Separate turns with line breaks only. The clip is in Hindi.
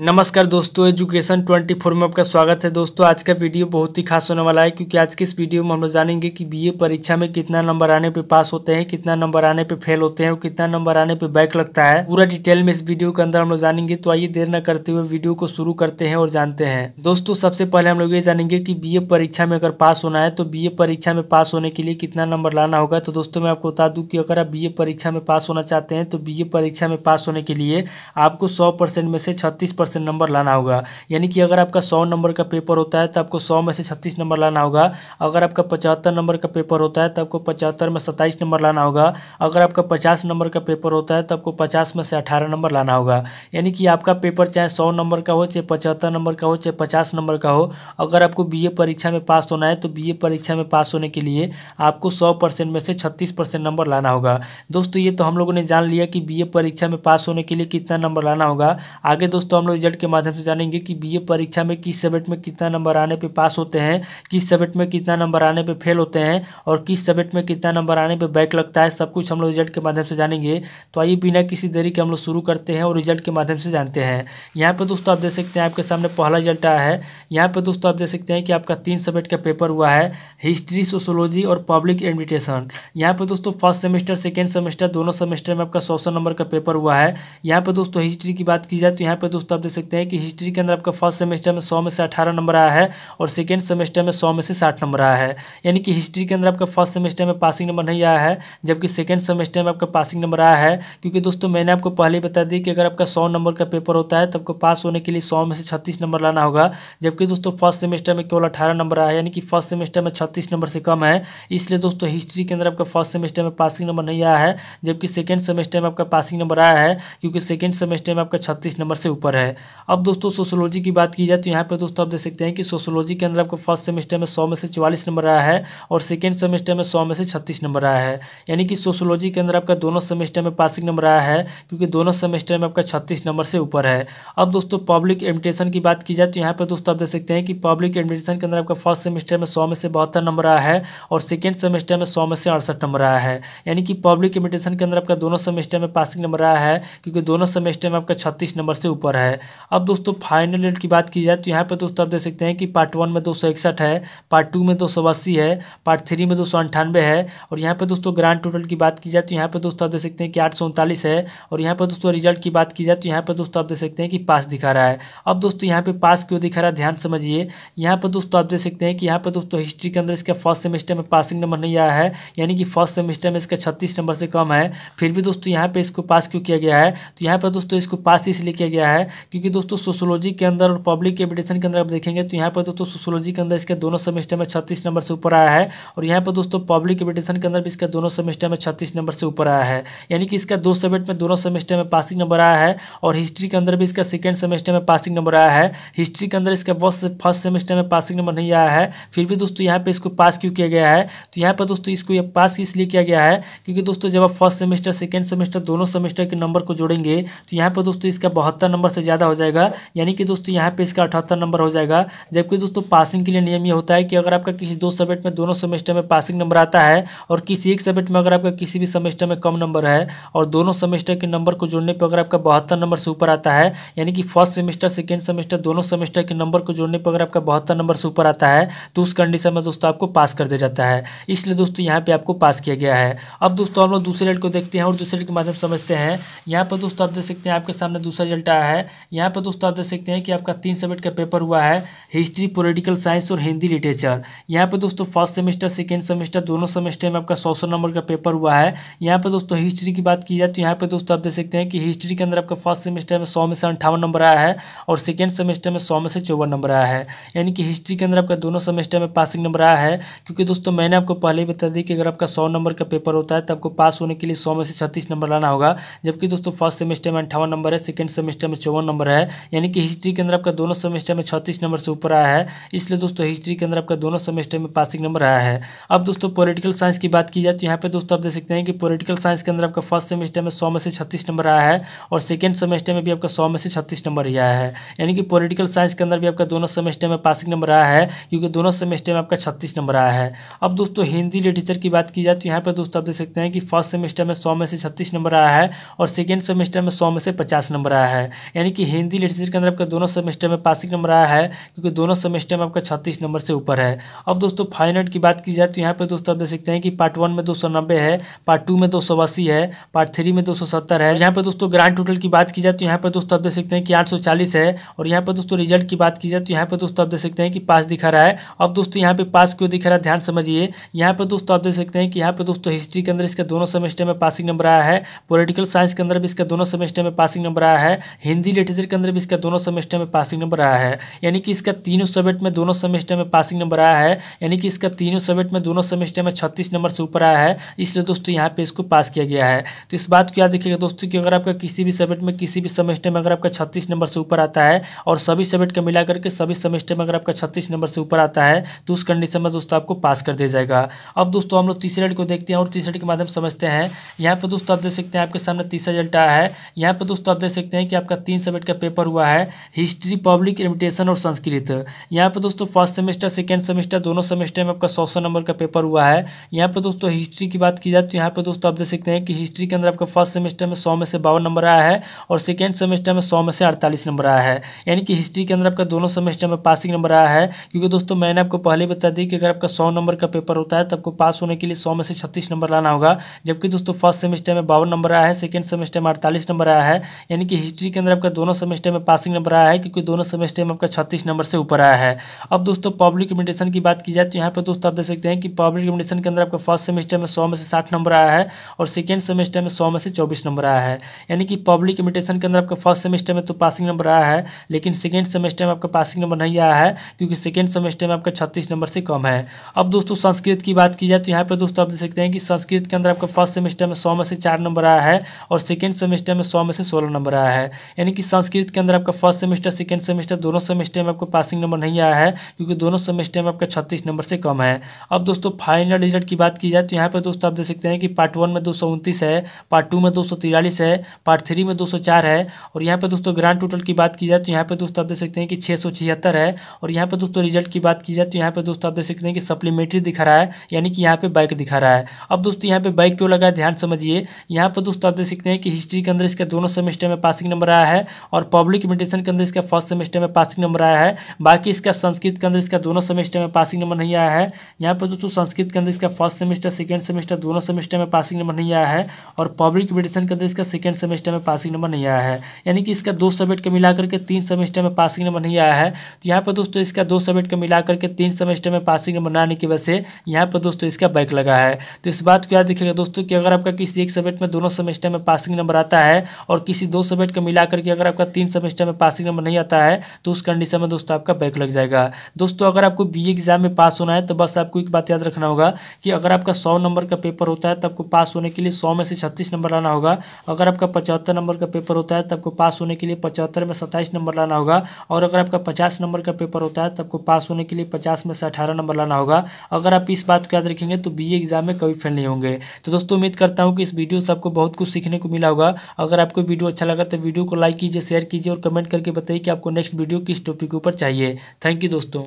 नमस्कार दोस्तों एजुकेशन 24 में आपका स्वागत है दोस्तों आज का वीडियो बहुत ही खास होने वाला है क्योंकि आज के इस वीडियो में हम लोग जानेंगे कि बीए परीक्षा में कितना नंबर आने पे पास होते हैं कितना नंबर आने पे फेल होते हैं और कितना नंबर आने पे बैक लगता है पूरा डिटेल में इस वीडियो के अंदर हम लोग जानेंगे तो आइए देर न करते हुए वीडियो को शुरू करते हैं और जानते हैं दोस्तों सबसे पहले हम लोग ये जानेंगे की बी परीक्षा में अगर पास होना है तो बी परीक्षा में पास होने के लिए कितना नंबर लाना होगा तो दोस्तों मैं आपको बता दूँ की अगर आप बी परीक्षा में पास होना चाहते हैं तो बी परीक्षा में पास होने के लिए आपको सौ में से छत्तीस परसेंट नंबर लाना होगा यानी कि अगर आपका सौ नंबर का पेपर होता है तो आपको सौ में से छत्तीस नंबर लाना होगा अगर आपका पचहत्तर नंबर का पेपर होता है तो आपको पचहत्तर में सत्ताईस नंबर लाना होगा अगर आपका पचास नंबर का पेपर होता है तो आपको पचास में से अठारह नंबर लाना होगा यानी कि आपका पेपर चाहे सौ नंबर का हो चाहे पचहत्तर नंबर का हो चाहे पचास नंबर का हो अगर आपको बी परीक्षा में पास होना है तो बी परीक्षा में पास होने के लिए आपको सौ परसेंट में से छत्तीस परसेंट नंबर लाना होगा दोस्तों ये तो हम लोगों ने जान लिया कि बी परीक्षा में पास होने के लिए कितना नंबर लाना होगा आगे दोस्तों हम लोग रिजल्ट के माध्यम से जानेंगे कि बीए परीक्षा में किस सब्जेक्ट में कितना नंबर आने पे पास होते हैं किस सब्जेक्ट में कितना नंबर आने पे फेल होते हैं और किस सब्जेक्ट में कितना नंबर आने पे बैक लगता है सब कुछ हम लोग रिजल्ट के माध्यम से जानेंगे तो आइए बिना किसी देरी के हम लोग शुरू करते हैं और रिजल्ट के माध्यम से जानते हैं यहाँ पर दोस्तों आप देख सकते हैं आपके सामने पहला रिजल्ट आया है यहाँ पर दोस्तों आप देख सकते हैं कि आपका तीन सब्जेक्ट का पेपर हुआ है हिस्ट्री सोशोलॉजी और पब्लिक एडमिटेशन यहाँ पर दोस्तों फर्स्ट सेमेस्टर सेकेंड सेमेस्टर दोनों सेमेस्टर में आपका सौ नंबर का पेपर हुआ है यहाँ पर दोस्तों हिस्ट्री की बात की जाए तो यहाँ पर दोस्तों आप देख सकते हैं कि हिस्ट्री के अंदर आपका फर्स्ट सेमेस्टर में सौ में से अठारह नंबर आया है और सेकेंड सेमेस्टर में सौ में से साठ नंबर आया है यानी कि हिस्ट्री के अंदर आपका फर्स्ट सेमेस्टर में पासिंग नंबर नहीं आया है जबकि सेकेंड सेमेस्टर में आपका पासिंग नंबर आया है क्योंकि दोस्तों मैंने आपको पहले बता दी कि अगर आपका सौ नंबर का पेपर होता है तो आपको पास होने के लिए सौ में से छत्तीस नंबर लाना होगा जबकि दोस्तों फर्स्ट सेमेस्टर में केवल अठारह नंबर आया यानी कि फर्स्ट सेमेस्टर में छत्तीस नंबर से कम है इसलिए दोस्तों हिस्ट्री के अंदर आपका फर्स्ट सेमेस्टर में पासिंग नंबर नहीं आया है जबकि सेकेंड सेमेस्टर में आपका पासिंग नंबर आया है क्योंकि सेकेंड सेमेस्टर में आपका छत्तीस नंबर से ऊपर है है अब दोस्तों सोशोलॉजी की बात की जाए तो यहाँ पर दोस्तों आप देख सकते हैं कि सोशोलॉजी के अंदर आपको फर्स्ट सेमेस्टर में सौ में से चवालीस नंबर आया है और सेकेंड सेमेस्टर में सौ में से छत्तीस नंबर आया है यानी कि सोशोलॉजी के अंदर आपका दोनों सेमेस्टर में पासिंग नंबर आया है क्योंकि दोनों सेमेस्टर में आपका छत्तीस नंबर से ऊपर है अब दोस्तों पब्लिक एडमिटेशन की बात की जाए तो यहाँ पर दोस्तों आप देख सकते हैं कि पब्लिक एडमिटेशन के अंदर आपका फर्स्ट सेमेस्टर में सौ में से बहत्तर नंबर आया है और सेकेंड सेमेस्टर में सौ में से अड़सठ नंबर आया है यानी कि पब्लिक एडमिटेशन के अंदर आपका दोनों सेमेस्टर में पासिंग नंबर आया है क्योंकि दोनों सेमेस्टर में आपका छत्तीस नंबर से ऊपर है है अब दोस्तों फाइनल रेट की बात की जाए तो यहाँ पर दोस्तों आप देख सकते हैं कि पार्ट वन में दो सौ इकसठ है पार्ट टू में दो सौ अस्सी है पार्ट थ्री में दो सौ अंठानवे है और यहाँ पर दोस्तों ग्रांड टोटल की बात की जाए तो यहाँ पर दोस्तों आप देख सकते हैं कि आठ सौ उनतालीस है और यहाँ पर दोस्तों रिजल्ट की बात की जाए तो यहाँ पर दोस्तों आप देख सकते हैं कि पास दिखा रहा है अब दोस्तों यहाँ पर पास क्यों दिखा रहा है ध्यान समझिए यहाँ पर दोस्तों आप देख सकते हैं कि यहाँ पर दोस्तों हिस्ट्री के अंदर इसका फर्स्ट सेमेस्टर में पासिंग नंबर नहीं आया है यानी कि फर्स्ट सेमेस्टर में इसका छत्तीस नंबर से कम है फिर भी दोस्तों यहाँ पर इसको पास क्यों किया गया है तो यहाँ पर दोस्तों इसको पास इसलिए किया गया है क्योंकि दोस्तों सोशोलॉजी के अंदर और पब्लिक एविडेशन के अंदर आप देखेंगे तो यहाँ पर दोस्तों सोशोलॉजी के अंदर इसके दोनों सेमेस्टर में छत्तीस नंबर से ऊपर आया है और यहाँ पर दोस्तों पब्लिक एविडेशन के अंदर भी इसका दोनों सेमेस्टर में छत्तीस नंबर से ऊपर आया है यानी कि इसका दो सब्जेक्ट में दोनों सेमेस्टर में पासिंग नंबर आया है और हिस्ट्री के अंदर भी इसका सेकेंड सेमेस्टर में पासिंग नंबर आया है हिस्ट्री के अंदर इसका बस फर्स्ट सेमेस्टर में पासिंग नंबर नहीं आया है फिर भी दोस्तों यहाँ पर इसको पास क्यों किया गया है तो यहाँ पर दोस्तों इसको पास इसलिए किया गया है क्योंकि दोस्तों जब आप फर्स्ट सेमेस्टर सेकेंड सेमेस्टर दोनों सेमेस्टर के नंबर को जोड़ेंगे तो यहाँ पर दोस्तों इसका बहत्तर नंबर से ज़्यादा ज़्यादा हो जाएगा यानी कि दोस्तों यहाँ पे इसका अठहत्तर नंबर हो जाएगा जबकि दोस्तों पासिंग के लिए नियम ये होता है कि अगर आपका किसी दो सब्जेक्ट में दोनों सेमेस्टर में पासिंग नंबर आता है और किसी एक सब्जेक्ट में अगर आपका किसी भी सेमेस्टर में कम नंबर है और दोनों सेमेस्टर के नंबर को जोड़ने पर अगर आपका बहत्तर नंबर से ऊपर आता है यानी कि फर्स्ट सेमेस्टर सेकेंड सेमेस्टर दोनों सेमेस्टर के नंबर को जोड़ने पर अगर आपका बहत्तर नंबर से ऊपर आता है तो उस कंडीशन में दोस्तों आपको पास कर दिया जाता है इसलिए दोस्तों यहाँ पर आपको पास किया गया है अब दोस्तों हम लोग दूसरे रेट को देखते हैं और दूसरे रेट के माध्यम समझते हैं यहाँ पर दोस्तों आप देख सकते हैं आपके सामने दूसरा रिजल्ट आया है यहाँ पर दोस्तों आप देख सकते हैं कि आपका तीन सब्जेक्ट का पेपर हुआ है हिस्ट्री पॉलिटिकल साइंस और हिंदी लिटरेचर यहाँ पर दोस्तों फर्स्ट सेमेस्टर सेकेंड सेमेस्टर दोनों सेमेस्टर में आपका सौ सौ नंबर का पेपर हुआ है यहाँ पर दोस्तों हिस्ट्री की बात की जाए तो यहाँ पर दोस्तों आप देख सकते हैं कि हिस्ट्री के अंदर आपका फर्स्ट सेमेस्टर में सौ में से अंठावन नंबर आया है और सेकेंड सेमेस्टर में सौ में से चौवन नंबर आया है यानी कि हिस्ट्री के अंदर आपका दोनों सेमेस्टर में पासिंग नंबर आया है क्योंकि दोस्तों मैंने आपको पहले ही बता दी कि अगर आपका सौ नंबर का पेपर होता है तो आपको पास होने के लिए सौ में से छत्तीस नंबर लाना होगा जबकि दोस्तों फर्स्ट सेमेस्टर में अंठावन नंबर है सेकेंड सेमेस्टर में चौवन नंबर नंबर है यानी कि हिस्ट्री के अंदर आपका दोनों सेमेस्टर में छत्तीस नंबर से ऊपर आया है इसलिए दोस्तों हिस्ट्री के अंदर आपका दोनों सेमेस्टर में पासिंग नंबर आया है अब दोस्तों पोलिटिकल साइंस की बात की जाए तो यहाँ पर दोस्तों आप देख सकते हैं कि पोलिटिकल साइंस के अंदर आपका फर्स्ट सेमेस्टर में सौ में से छत्तीस नंबर आया है और सेकेंड सेमेस्टर में भी आपका सौ में से छत्तीस नंबर ही आया है यानी कि पोलिटिकल साइंस के अंदर भी आपका दोनों सेमेस्टर में पासिंग नंबर आया है क्योंकि दोनों सेमेस्टर में आपका छत्तीस नंबर आया है अब दोस्तों हिंदी लिटरेचर की बात की जाए तो यहाँ पर दोस्तों आप देख सकते हैं कि फर्स्ट सेमेस्टर में सौ में से छत्तीस नंबर आया है और सेकेंड सेमेस्टर में सौ में से पचास नंबर आया है यानी कि हिंदी लिटरेचर के अंदर आपका दोनों सेमेस्टर में पासिंग नंबर आया है क्योंकि दोनों सेमेस्टर में आपका छत्तीस नंबर से ऊपर है अब दोस्तों फाइनल की बात की जाए तो यहाँ पर दोस्तों आप देख सकते हैं कि पार्ट वन में दो है पार्ट टू में दो है पार्ट थ्री में दो है यहाँ पर दोस्तों ग्रांड टोटल की बात की जाए तो यहाँ पर दोस्तों आप देख सकते हैं कि आठ है और यहाँ पर दोस्तों रिजल्ट की बात की जाए तो यहाँ पर दोस्तों आप देख सकते हैं कि पास दिखा रहा है अब दोस्तों यहाँ पे पास क्यों दिखा रहा है ध्यान समझिए यहाँ पर दोस्तों आप देख सकते हैं कि यहाँ पर दोस्तों हिस्ट्री के अंदर इसका दोनों सेमेस्टर में पासिंग नंबर आया है पोलिटिकल साइंस के अंदर भी इसका दोनों सेमेस्टर में पासिंग नंबर आया है हिंदी लिटरेचर सीजन के अंदर भी इसका दोनों सेमेस्टर में पासिंग नंबर आया है यानी कि इसका तीनों सब्जेक्ट में दोनों सेमेस्टर में पासिंग नंबर आया है यानी कि इसका तीनों सब्जेक्ट में दोनों सेमेस्टर में छत्तीस नंबर से ऊपर आया है इसलिए दोस्तों यहाँ पे इसको पास किया गया है तो इस बात को याद रखिएगा दोस्तों कि अगर आपका किसी भी सब्जेक्ट में किसी भी सेमेस्टर में अगर आपका छत्तीस नंबर से ऊपर आता है और सभी सब्जेक्ट का मिला करके सभी सेमेस्टर में अगर आपका छत्तीस नंबर से ऊपर आता है तो उस कंडीशन में दोस्तों आपको पास कर दिया जाएगा अब दोस्तों हम लोग तीसरे को देखते हैं और तीसरे के माध्यम समझते हैं यहाँ पर दोस्तों आप देख सकते हैं आपके सामने तीसरा रिजल्ट आया है यहाँ पर दोस्तों आप देख सकते हैं कि आपका तीन सब्जेक्ट का पेपर हुआ है हिस्ट्री पब्लिक एडमिटेशन और संस्कृत यहाँ पर दोस्तों फर्स्ट सेमेस्टर सेकेंड सेमेस्टर दोनों सेमेस्टर में आपका सौ सौ नंबर का पेपर हुआ है यहाँ पर दोस्तों हिस्ट्री की बात की जाए तो यहाँ पर दोस्तों आप देख सकते हैं कि हिस्ट्री के अंदर आपका फर्स्ट सेमेस्टर में सौ में से बावन नंबर आया है और सेकेंड सेमेस्टर में सौ में से अड़तालीस नंबर आया है यानी कि हिस्ट्री के अंदर आपका दोनों सेमेस्टर में पासिंग नंबर आया है क्योंकि दोस्तों मैंने आपको पहले बता दी कि अगर आपका सौ नंबर का पेपर होता है तो आपको पास होने के लिए सौ में से छत्तीस नंबर लाना होगा जबकि दोस्तों फर्स्ट सेमेस्टर में बावन नंबर आया है सेकेंड सेमेस्टर में अड़तालीस नंबर आया है यानी कि हिस्ट्री के अंदर आपका दोनों सेमेस्टर में पासिंग नंबर आया है क्योंकि दोनों सेमेस्टर में आपका छत्तीस नंबर से ऊपर आया है अब दोस्तों पब्लिक कम्युनिकेशन की बात की जाए तो यहाँ पर दोस्तों आप देख सकते हैं कि पब्लिक कम्युनिकेशन के अंदर आपका फर्स्ट सेमेस्टर में सौ में से साठ नंबर आया है और सेकेंड सेमेस्टर में सौ में से चौबीस नंबर आया है यानी कि पब्लिक कम्युनिकेशन के अंदर आपका फर्स्ट सेमेस्टर में तो पासिंग नंबर आया है लेकिन सेकेंड सेमेस्टर में आपका पासिंग नंबर नहीं आया है क्योंकि सेकेंड सेमेस्टर में आपका छत्तीस नंबर से कम है अब दोस्तों संस्कृत की बात की जाए तो यहाँ पर दोस्तों आप देख सकते हैं कि संस्कृत के अंदर आपका फर्स्ट सेमेस्टर में सौ में से चार नंबर आया है और सेकेंड सेमेस्टर में सौ में से सोलह नंबर आया है यानी कि संस्कृत के अंदर आपका फर्स्ट सेमेस्टर सेकेंड सेमेस्टर दोनों सेमेस्टर में आपको पासिंग नंबर नहीं आया है क्योंकि दोनों सेमेस्टर में आपका छत्तीस नंबर से कम है अब दोस्तों फाइनल रिजल्ट की बात की जाए तो यहाँ पर दोस्तों आप देख सकते हैं कि पार्ट वन में दो है पार्ट टू में दो है पार्ट थ्री में दो है और यहाँ पर दोस्तों ग्रांड टोटल की बात की जाए तो यहाँ पर दोस्तों आप देख सकते हैं कि छः है और यहाँ पर दोस्तों रिजल्ट की बात की जाए तो यहाँ पर दोस्तों आप देख सकते हैं कि सप्लीमेंट्री दिखा रहा है यानी कि यहाँ पर बाइक दिखा रहा है अब दोस्तों यहाँ पे बाइक क्यों लगा ध्यान समझिए यहाँ पर दोस्तों आप देख सकते हैं कि हिस्ट्री के अंदर इसके दोनों सेमेस्टर में पासिंग नंबर आया है और पब्लिक मेडिसिन के अंदर इसका फर्स्ट सेमेस्टर में पासिंग नंबर आया है बाकी इसका संस्कृत के अंदर इसका दोनों सेमेस्टर में पासिंग नंबर नहीं आया है यहाँ पर दोस्तों संस्कृत के अंदर इसका फर्स्ट सेमेस्टर सेकेंड सेमेस्टर दोनों सेमेस्टर में पासिंग नंबर नहीं आया है और पब्लिक कम्युनिकेशन के अंदर इसका सेकेंड सेमेस्टर में पासिंग नंबर नहीं आया है यानी कि इसका दो सब्जेक्ट का मिलाकर के तीन सेमेस्टर में पासिंग नंबर नहीं आया है तो यहाँ पर दोस्तों इसका दो सब्जेक्ट का मिलाकर के तीन सेमेस्टर में पासिंग नंबर न आने की वजह से यहाँ पर दोस्तों इसका बैक लगा है तो इस बात को याद रखिएगा दोस्तों कि अगर आपका किसी एक सब्जेक्ट में दोनों सेमेस्टर में पासिंग नंबर आता है और किसी दो सब्जेक्ट का मिलाकर के अगर आप आपका तीन सेमेस्टर में पासिंग नंबर नहीं आता है तो उस कंडीशन में दोस्तों आपका बैक लग जाएगा दोस्तों अगर आपको बी एग्जाम में पास होना है तो बस आपको एक बात याद रखना होगा कि अगर आपका सौ नंबर का पेपर होता है तो आपको पास होने के लिए सौ में से छत्तीस नंबर लाना होगा अगर आपका पचहत्तर नंबर का पेपर होता है तो आपको पास होने के लिए पचहत्तर में सत्ताईस नंबर लाना होगा और अगर आपका पचास नंबर का पेपर होता है तो आपको पास होने के लिए पचास में से अठारह नंबर लाना होगा अगर आप इस बात को याद रखेंगे तो बी एग्जाम में कभी फेल नहीं होंगे तो दोस्तों उम्मीद करता हूँ कि इस वीडियो से आपको बहुत कुछ सीखने को मिला होगा अगर आपको वीडियो अच्छा लगा तो वीडियो को लाइक कीजिए शेयर कीजिए और कमेंट करके बताइए कि आपको नेक्स्ट वीडियो किस टॉपिक के ऊपर चाहिए थैंक यू दोस्तों